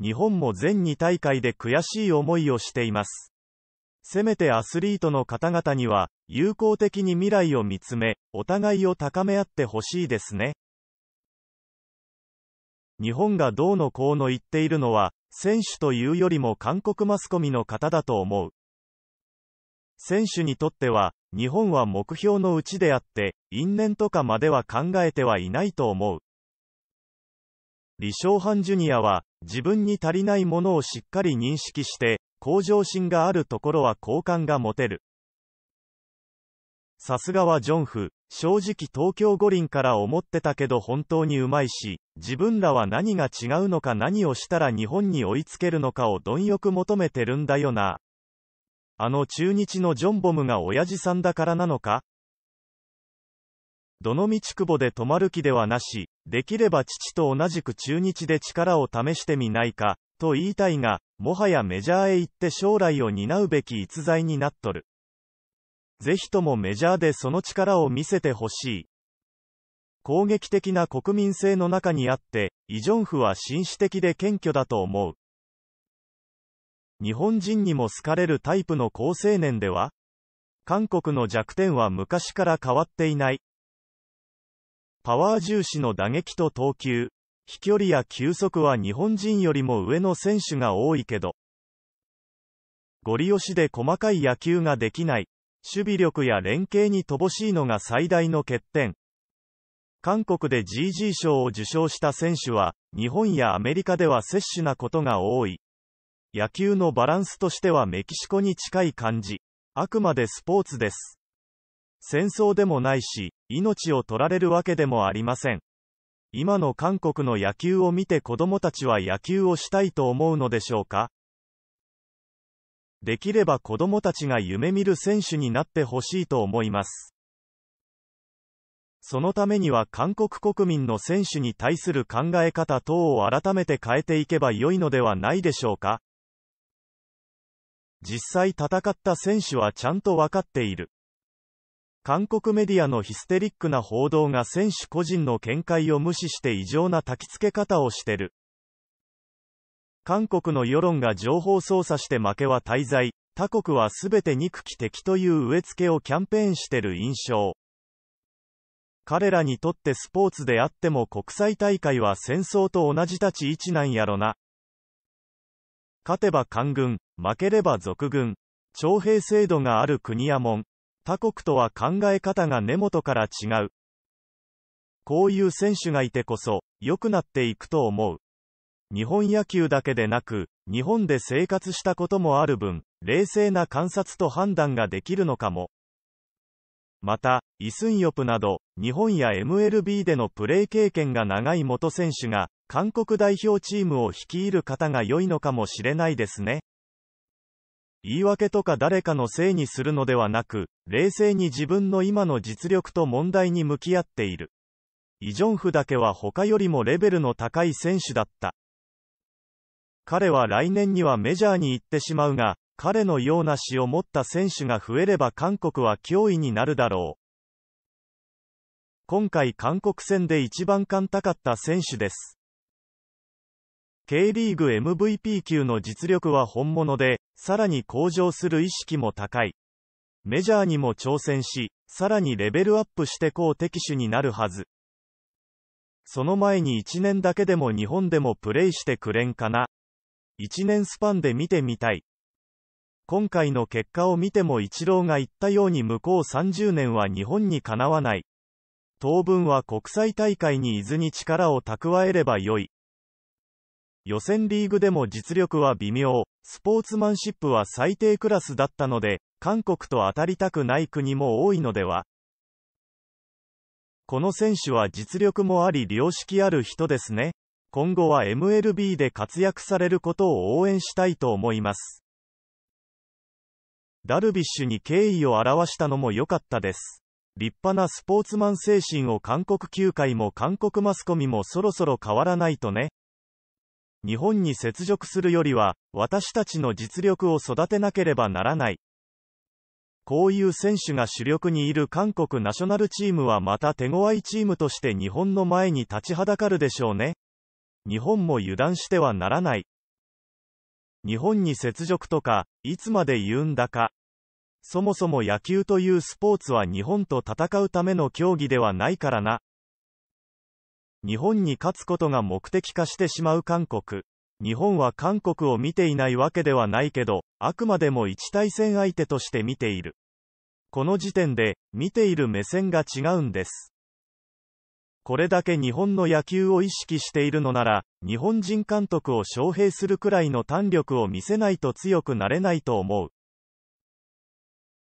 日本も全2大会で悔しい思いをしています。せめてアスリートの方々には、友好的に未来を見つめ、お互いを高め合ってほしいですね。日本がどうのこうの言っているのは、選手というよりも韓国マスコミの方だと思う。選手にとっては、日本は目標のうちであって、因縁とかまでは考えてはいないと思う。李承藩ジュニアは、自分に足りないものをしっかり認識して、向上心があるところは好感が持てる。さすがはジョンフ、正直東京五輪から思ってたけど本当にうまいし、自分らは何が違うのか何をしたら日本に追いつけるのかを貪欲求めてるんだよな。あの中日のジョンボムが親父さんだからなのかどのみち久保で止まる気ではなし、できれば父と同じく中日で力を試してみないか、と言いたいが、もはやメジャーへ行って将来を担うべき逸材になっとる。ぜひともメジャーでその力を見せてほしい。攻撃的な国民性の中にあって、イ・ジョンフは紳士的で謙虚だと思う。日本人にも好かれるタイプの好青年では韓国の弱点は昔から変わっていない。パワー重視の打撃と投球、飛距離や球速は日本人よりも上の選手が多いけど、ゴリ押しで細かい野球ができない、守備力や連携に乏しいのが最大の欠点。韓国で GG 賞を受賞した選手は、日本やアメリカでは摂取なことが多い。野球のバランスとしてはメキシコに近い感じ。あくまでスポーツです。戦争でもないし、命を取られるわけでもありません。今の韓国の野球を見て子供たちは野球をしたいと思うのでしょうかできれば子供たちが夢見る選手になってほしいと思います。そのためには韓国国民の選手に対する考え方等を改めて変えていけば良いのではないでしょうか実際戦った選手はちゃんと分かっている。韓国メディアのヒステリックな報道が選手個人の見解を無視して異常な焚きつけ方をしてる。韓国の世論が情報操作して負けは滞在、他国は全て憎き敵という植え付けをキャンペーンしてる印象。彼らにとってスポーツであっても国際大会は戦争と同じ立ち位置なんやろな。勝てば官軍、負ければ俗軍、徴兵制度がある国やもん。他国とは考え方が根元から違う。こういう選手がいてこそ、良くなっていくと思う。日本野球だけでなく、日本で生活したこともある分、冷静な観察と判断ができるのかも。また、イ・スンヨプなど、日本や MLB でのプレー経験が長い元選手が、韓国代表チームを率いる方が良いのかもしれないですね。言い訳とか誰かのせいにするのではなく、冷静に自分の今の実力と問題に向き合っている。イ・ジョンフだけは他よりもレベルの高い選手だった。彼は来年にはメジャーに行ってしまうが、彼のような詩を持った選手が増えれば韓国は脅威になるだろう。今回韓国戦で一番勘高かった選手です。K リーグ MVP 級の実力は本物で、さらに向上する意識も高い。メジャーにも挑戦し、さらにレベルアップしてこう敵手になるはず。その前に1年だけでも日本でもプレイしてくれんかな。1年スパンで見てみたい。今回の結果を見ても一郎が言ったように向こう30年は日本にかなわない。当分は国際大会に伊豆に力を蓄えればよい。予選リーグでも実力は微妙、スポーツマンシップは最低クラスだったので、韓国と当たりたくない国も多いのではこの選手は実力もあり良識ある人ですね。今後は MLB で活躍されることを応援したいと思います。ダルビッシュに敬意を表したのも良かったです。立派なスポーツマン精神を韓国球界も韓国マスコミもそろそろ変わらないとね。日本に接続するよりは、私たちの実力を育てなければならない。こういう選手が主力にいる韓国ナショナルチームはまた手強いチームとして日本の前に立ちはだかるでしょうね。日本も油断してはならない。日本に接続とか、いつまで言うんだか。そもそも野球というスポーツは日本と戦うための競技ではないからな。日本に勝つことが目的化してしまう韓国。日本は韓国を見ていないわけではないけど、あくまでも一対戦相手として見ている。この時点で、見ている目線が違うんです。これだけ日本の野球を意識しているのなら、日本人監督を招聘するくらいの胆力を見せないと強くなれないと思う。